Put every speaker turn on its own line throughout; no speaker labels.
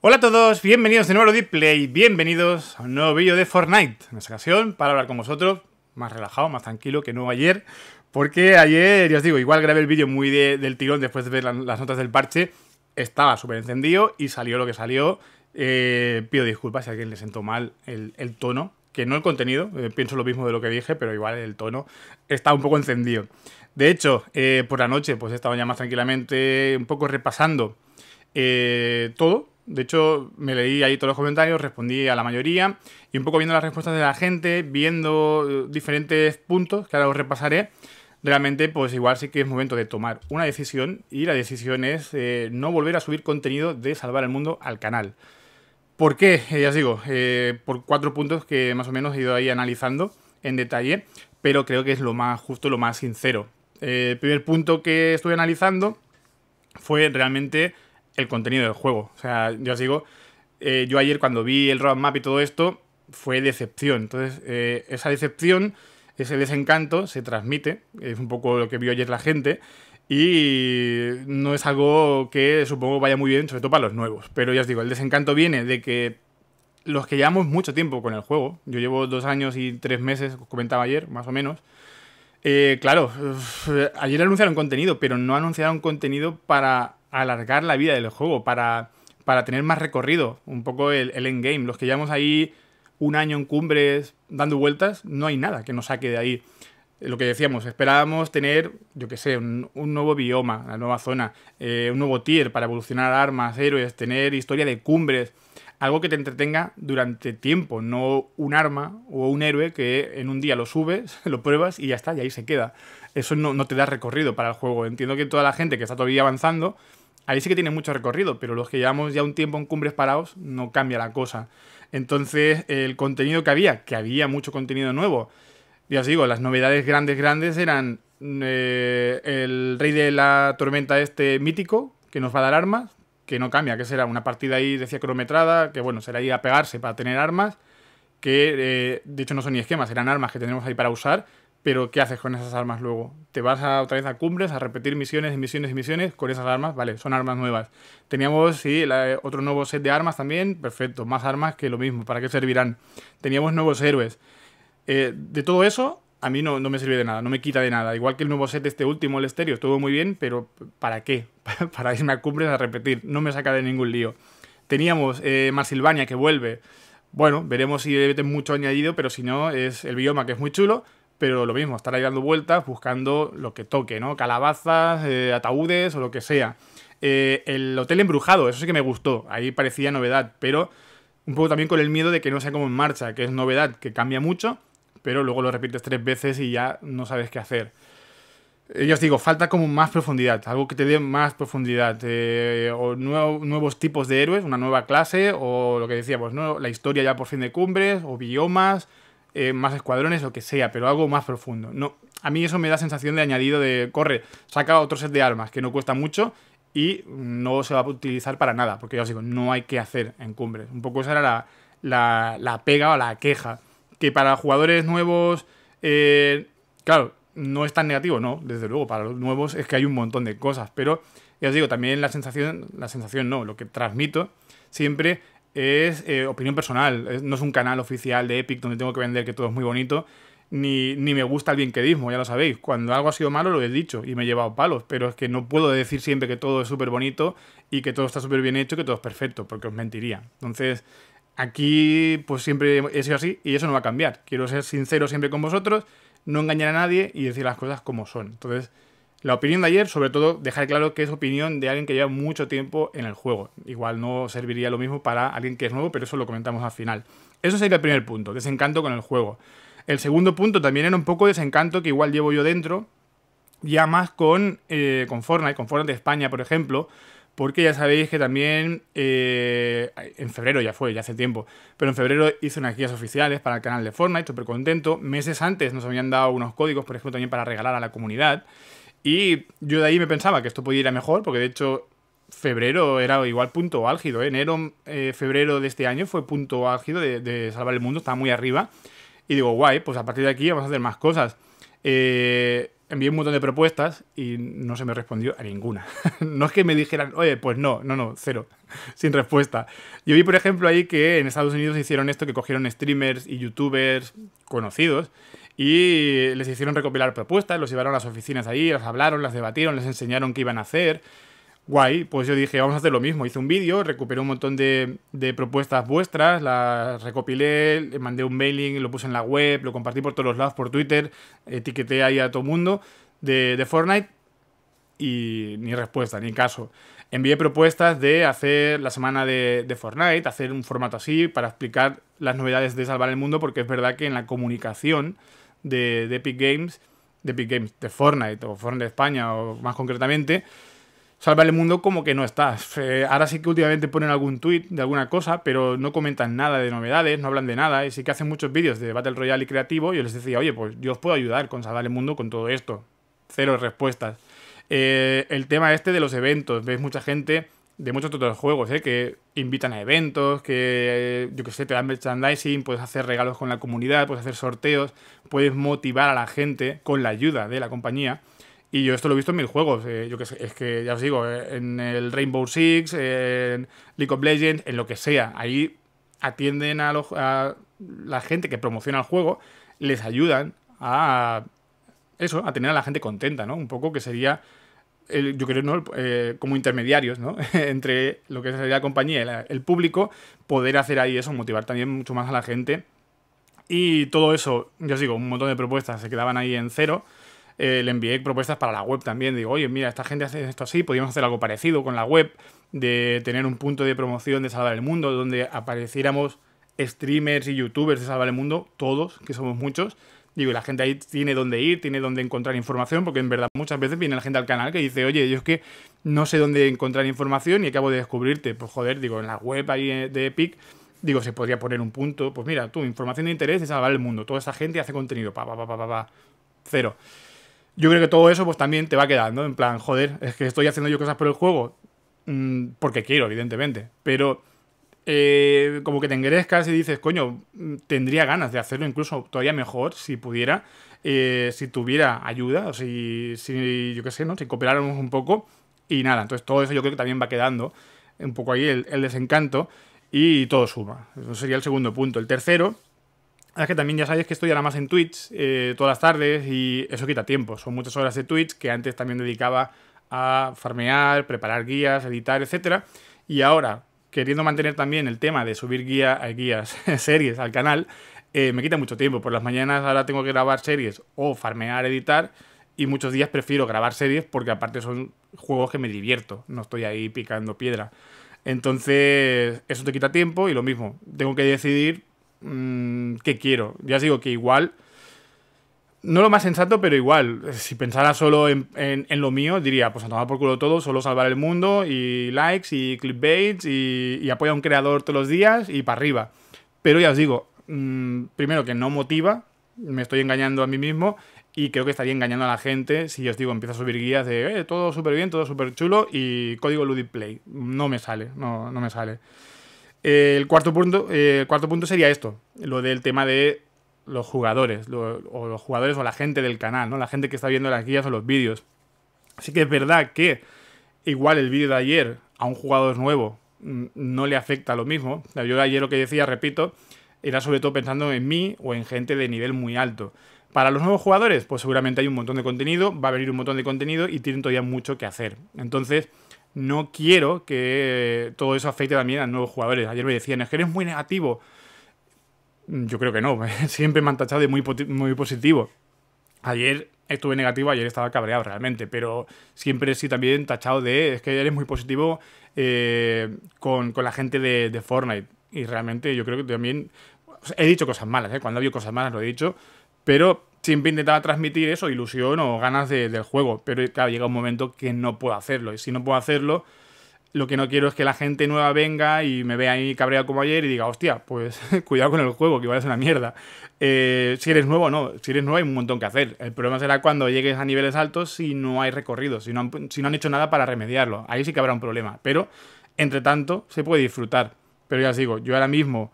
Hola a todos, bienvenidos de nuevo a Play, bienvenidos a un nuevo vídeo de Fortnite. En esta ocasión, para hablar con vosotros, más relajado, más tranquilo que no ayer, porque ayer, ya os digo, igual grabé el vídeo muy del tirón después de ver las notas del parche, estaba súper encendido y salió lo que salió. Eh, pido disculpas si a alguien le sentó mal el, tono, que no el contenido, eh, pienso lo mismo de lo que dije, pero igual el tono está un poco encendido. De hecho, eh, por la noche, pues he estado ya más tranquilamente, un poco repasando todo de hecho, me leí ahí todos los comentarios, respondí a la mayoría y un poco viendo las respuestas de la gente, viendo eh, diferentes puntos que ahora os repasaré, realmente pues igual sí que es momento de tomar una decisión y la decisión es eh, no volver a subir contenido de Salvar el Mundo al canal. ¿Por qué? Eh, ya os digo, por cuatro puntos que más o menos he ido ahí analizando en detalle, pero creo que es lo más justo, lo más sincero. el primer punto que estuve analizando fue realmente el contenido del juego. O sea, ya os digo, eh, yo ayer cuando vi el roadmap y todo esto, fue decepción. Entonces, eh, esa decepción, ese desencanto se transmite, es un poco lo que vio ayer la gente, y no es algo que supongo vaya muy bien, sobre todo para los nuevos. Pero ya os digo, el desencanto viene de que los que llevamos mucho tiempo con el juego, yo llevo dos años y tres meses, os comentaba ayer, más o menos, eh, claro, ayer anunciaron contenido, pero no anunciaron contenido para alargar la vida del juego, para, para tener más recorrido, un poco el, endgame. Los que llevamos ahí un año en cumbres dando vueltas, no hay nada que nos saque de ahí. Lo que decíamos, esperábamos tener, yo qué sé, un, nuevo bioma, una nueva zona, eh, un nuevo tier para evolucionar armas, héroes, tener historia de cumbres, algo que te entretenga durante tiempo, no un arma o un héroe que en un día lo subes, lo pruebas y ya está, y ahí se queda. Eso no, no te da recorrido para el juego. Entiendo que toda la gente que está todavía avanzando, ahí sí que tiene mucho recorrido, pero los que llevamos ya un tiempo en cumbres parados no cambia la cosa. Entonces, el contenido que había, que había mucho contenido nuevo, ya os digo, las novedades grandes, grandes eran eh, el rey de la tormenta este mítico, que nos va a dar armas, que no cambia, que será una partida ahí, decía, cronometrada, que bueno, será ir a pegarse para tener armas, que eh, de hecho no son ni esquemas, eran armas que tenemos ahí para usar pero ¿qué haces con esas armas luego? ¿Te vas a, otra vez a cumbres a repetir misiones y misiones y misiones con esas armas? Vale, son armas nuevas. Teníamos, sí, otro nuevo set de armas también. Perfecto, más armas que lo mismo. ¿Para qué servirán? Teníamos nuevos héroes. Eh, de todo eso, a mí no, me sirve de nada, no me quita de nada. Igual que el nuevo set, este último, el estéreo, estuvo muy bien, pero ¿para qué? Para irme a cumbres a repetir, no me saca de ningún lío. Teníamos eh, Marsilvania que vuelve. Bueno, veremos si debe tener mucho añadido, pero si no, es el bioma que es muy chulo pero lo mismo, estar ahí dando vueltas buscando lo que toque, ¿no? Calabazas, eh, ataúdes o lo que sea. Eh, el hotel embrujado, eso sí que me gustó, ahí parecía novedad, pero un poco también con el miedo de que no sea como en marcha, que es novedad, que cambia mucho, pero luego lo repites tres veces y ya no sabes qué hacer. Eh, Yo os digo, falta como más profundidad, algo que te dé más profundidad, o nuevos tipos de héroes, una nueva clase, o lo que decíamos, ¿no? la historia ya por fin de cumbres, o biomas, eh, más escuadrones, lo que sea, pero algo más profundo. No, a mí eso me da sensación de añadido de, corre, saca otro set de armas que no cuesta mucho y no se va a utilizar para nada, porque ya os digo, no hay que hacer en cumbres. Un poco esa era la, la, la pega o la queja. Que para jugadores nuevos, eh, claro, no es tan negativo, no, desde luego, para los nuevos es que hay un montón de cosas, pero ya os digo, también la sensación, la sensación no, lo que transmito siempre es eh, opinión personal. no es un canal oficial de Epic donde tengo que vender que todo es muy bonito. Ni, me gusta el bienquedismo, ya lo sabéis. Cuando algo ha sido malo lo he dicho y me he llevado palos, pero es que no puedo decir siempre que todo es súper bonito y que todo está súper bien hecho, y que todo es perfecto, porque os mentiría. Entonces, aquí pues siempre he sido así y eso no va a cambiar. Quiero ser sincero siempre con vosotros, no engañar a nadie y decir las cosas como son. Entonces, la opinión de ayer, sobre todo, dejar claro que es opinión de alguien que lleva mucho tiempo en el juego. Igual no serviría lo mismo para alguien que es nuevo, pero eso lo comentamos al final. Eso sería el primer punto, desencanto con el juego. El segundo punto también era un poco desencanto que igual llevo yo dentro, ya más con, eh, Fortnite, con Fortnite de España, por ejemplo, porque ya sabéis que también eh, en febrero ya fue, ya hace tiempo, pero en febrero hice unas guías oficiales para el canal de Fortnite, súper contento. Meses antes nos habían dado unos códigos, por ejemplo, también para regalar a la comunidad. Y yo de ahí me pensaba que esto podía ir a mejor, porque de hecho febrero era igual punto álgido. ¿eh? Enero, eh, febrero de este año fue punto álgido de, salvar el mundo, estaba muy arriba. Y digo, guay, pues a partir de aquí vamos a hacer más cosas. Eh, envié un montón de propuestas y no se me respondió a ninguna. no es que me dijeran, oye, pues no, no, no, cero, sin respuesta. Yo vi, por ejemplo, ahí que en Estados Unidos hicieron esto, que cogieron streamers y youtubers conocidos y les hicieron recopilar propuestas, los llevaron a las oficinas ahí, las hablaron, las debatieron, les enseñaron qué iban a hacer. Guay, pues yo dije, vamos a hacer lo mismo. Hice un vídeo, recuperé un montón de, propuestas vuestras, las recopilé, mandé un mailing, lo puse en la web, lo compartí por todos los lados, por Twitter, etiqueté ahí a todo mundo de, Fortnite y ni respuesta, ni caso. Envié propuestas de hacer la semana de, de, Fortnite, hacer un formato así para explicar las novedades de Salvar el Mundo, porque es verdad que en la comunicación de, Epic Games, de Epic Games, de Fortnite o Fortnite España o más concretamente, salvar el Mundo como que no estás. Eh, ahora sí que últimamente ponen algún tweet de alguna cosa, pero no comentan nada de novedades, no hablan de nada. Y sí que hacen muchos vídeos de Battle Royale y creativo. Y yo les decía, oye, pues yo os puedo ayudar con Salvar el Mundo con todo esto. Cero respuestas. Eh, el tema este de los eventos. Veis mucha gente de muchos otros juegos, ¿eh? que invitan a eventos, que eh, yo que sé, te dan merchandising, puedes hacer regalos con la comunidad, puedes hacer sorteos, puedes motivar a la gente con la ayuda de la compañía. Y yo esto lo he visto en mil juegos, eh, yo que sé, es que ya os digo, eh, en el Rainbow Six, en League of Legends, en lo que sea, ahí atienden a, los, a la gente que promociona el juego, les ayudan a eso, a tener a la gente contenta, ¿no? Un poco que sería yo creo, ¿no? Eh, como intermediarios, ¿no? entre lo que sería la compañía y el público, poder hacer ahí eso, motivar también mucho más a la gente. Y todo eso, ya os digo, un montón de propuestas se quedaban ahí en cero. Eh, le envié propuestas para la web también. Digo, oye, mira, esta gente hace esto así, podríamos hacer algo parecido con la web, de tener un punto de promoción de Salvar el Mundo, donde apareciéramos streamers y youtubers de Salvar el Mundo, todos, que somos muchos, Digo, la gente ahí tiene dónde ir, tiene dónde encontrar información, porque en verdad muchas veces viene la gente al canal que dice, oye, yo es que no sé dónde encontrar información y acabo de descubrirte. Pues joder, digo, en la web ahí eh, de Epic digo, se podría poner un punto. Pues mira, tú, información de interés es salvar el mundo. Toda esa gente hace contenido, pa, pa, pa, pa, pa, pa, cero. Yo creo que todo eso, pues también te va quedando. En plan, joder, es que estoy haciendo yo cosas por el juego. Mm, porque quiero, evidentemente. Pero eh, como que te engrescas y dices, coño, tendría ganas de hacerlo incluso todavía mejor si pudiera, eh, si tuviera ayuda, o si, yo qué sé, ¿no? Si cooperáramos un poco y nada. Entonces todo eso yo creo que también va quedando un poco ahí el, desencanto y todo suma. Eso sería el segundo punto. El tercero es que también ya sabéis que estoy ahora más en Twitch eh, todas las tardes y eso quita tiempo. Son muchas horas de Twitch que antes también dedicaba a farmear, preparar guías, editar, etcétera. Y ahora, queriendo mantener también el tema de subir guía, eh, guías, series al canal, eh, me quita mucho tiempo. Por las mañanas ahora tengo que grabar series o farmear, editar. Y muchos días prefiero grabar series porque aparte son juegos que me divierto. No estoy ahí picando piedra. Entonces, eso te quita tiempo y lo mismo. Tengo que decidir mm, qué quiero. Ya os digo que igual no lo más sensato, pero igual, si pensara solo en, lo mío, diría, pues a tomar por culo todo, solo salvar el mundo y likes y clickbaits y, y apoya a un creador todos los días y para arriba. Pero ya os digo, mm, primero que no motiva, me estoy engañando a mí mismo y creo que estaría engañando a la gente si os digo, empieza a subir guías de eh, todo súper bien, todo súper chulo y código Play. No me sale, no, no me sale. el, cuarto punto, eh, el cuarto punto sería esto, lo del tema de los jugadores, o los jugadores o la gente del canal, ¿no? La gente que está viendo las guías o los vídeos. Así que es verdad que igual el vídeo de ayer a un jugador nuevo mm, no le afecta lo mismo. Yo ayer lo que decía, repito, era sobre todo pensando en mí o en gente de nivel muy alto. Para los nuevos jugadores, pues seguramente hay un montón de contenido, va a venir un montón de contenido y tienen todavía mucho que hacer. Entonces, no quiero que todo eso afecte también a nuevos jugadores. Ayer me decían, es que eres muy negativo Mm, yo creo que no, siempre me han tachado de muy, muy positivo. Ayer estuve negativo, ayer estaba cabreado realmente, pero siempre sí también tachado de es que eres muy positivo eh, con, la gente de, de, Fortnite. Y realmente yo creo que también he dicho cosas malas, ¿eh? cuando había cosas malas lo he dicho, pero siempre intentaba transmitir eso, ilusión o ganas del juego. Pero claro, llega un momento que no puedo hacerlo. Y si no puedo hacerlo, lo que no quiero es que la gente nueva venga y me vea ahí cabreado como ayer y diga, hostia, pues cuidado con el juego, que igual es una mierda. Eh, si eres nuevo, no. Si eres nuevo, hay un montón que hacer. El problema será cuando llegues a niveles altos si no hay recorridos si no han, hecho nada para remediarlo. Ahí sí que habrá un problema. Pero, entre tanto, se puede disfrutar. Pero ya os digo, yo ahora mismo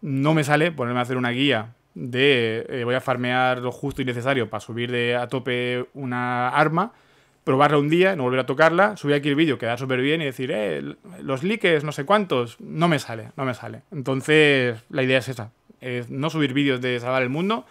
no me sale ponerme a hacer una guía de eh, voy a farmear lo justo y necesario para subir de, a tope una arma probarla un día, no volver a tocarla, subir aquí el vídeo, quedar súper bien y decir, eh, los likes, no sé cuántos, no me sale, no me sale. Entonces, la idea es esa, es no subir vídeos de salvar el mundo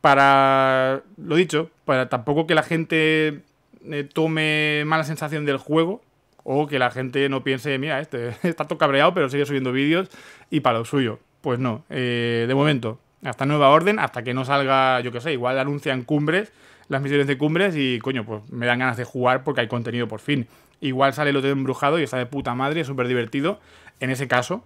para, lo dicho, para tampoco que la gente eh, tome mala sensación del juego o que la gente no piense, mira, este está todo cabreado pero sigue subiendo vídeos y para lo suyo. Pues no, eh, de momento, hasta nueva orden, hasta que no salga, yo qué sé, igual anuncian cumbres las misiones de cumbres y, coño, pues me dan ganas de jugar porque hay contenido por fin. Igual sale el de embrujado y está de puta madre, es súper divertido. En ese caso,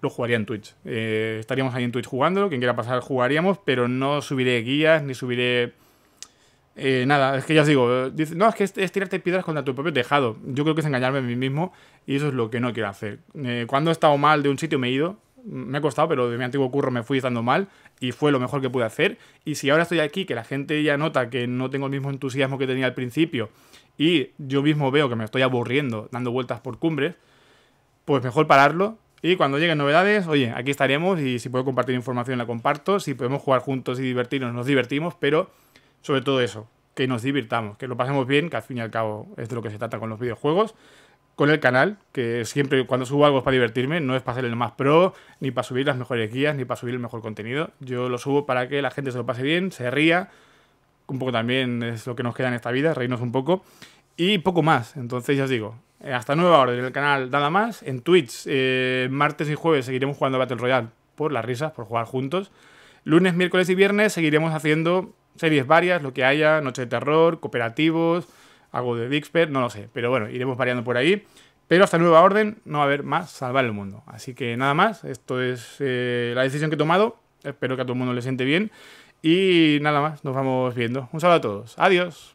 lo jugaría en Twitch. Eh, estaríamos ahí en Twitch jugándolo, quien quiera pasar jugaríamos, pero no subiré guías ni subiré... Eh, nada, es que ya os digo, eh, no, es que es, tirarte piedras contra tu propio tejado. Yo creo que es engañarme a mí mismo y eso es lo que no quiero hacer. cuando he estado mal de un sitio me he ido me ha costado, pero de mi antiguo curro me fui dando mal y fue lo mejor que pude hacer. Y si ahora estoy aquí, que la gente ya nota que no tengo el mismo entusiasmo que tenía al principio y yo mismo veo que me estoy aburriendo dando vueltas por cumbres, pues mejor pararlo. Y cuando lleguen novedades, oye, aquí estaremos y si puedo compartir información la comparto, si podemos jugar juntos y divertirnos, nos divertimos, pero sobre todo eso, que nos divirtamos, que lo pasemos bien, que al fin y al cabo es de lo que se trata con los videojuegos con el canal, que siempre cuando subo algo es para divertirme, no es para ser el más pro, ni para subir las mejores guías, ni para subir el mejor contenido. Yo lo subo para que la gente se lo pase bien, se ría, un poco también es lo que nos queda en esta vida, reírnos un poco, y poco más. Entonces ya os digo, hasta nueva hora en el canal nada más, en Twitch eh, martes y jueves seguiremos jugando Battle Royale por las risas, por jugar juntos. Lunes, miércoles y viernes seguiremos haciendo series varias, lo que haya, Noche de Terror, cooperativos algo de Dixper, no lo sé. Pero bueno, iremos variando por ahí. Pero hasta nueva orden no va a haber más salvar el mundo. Así que nada más, esto es eh, la decisión que he tomado. Espero que a todo el mundo le siente bien. Y nada más, nos vamos viendo. Un saludo a todos. Adiós.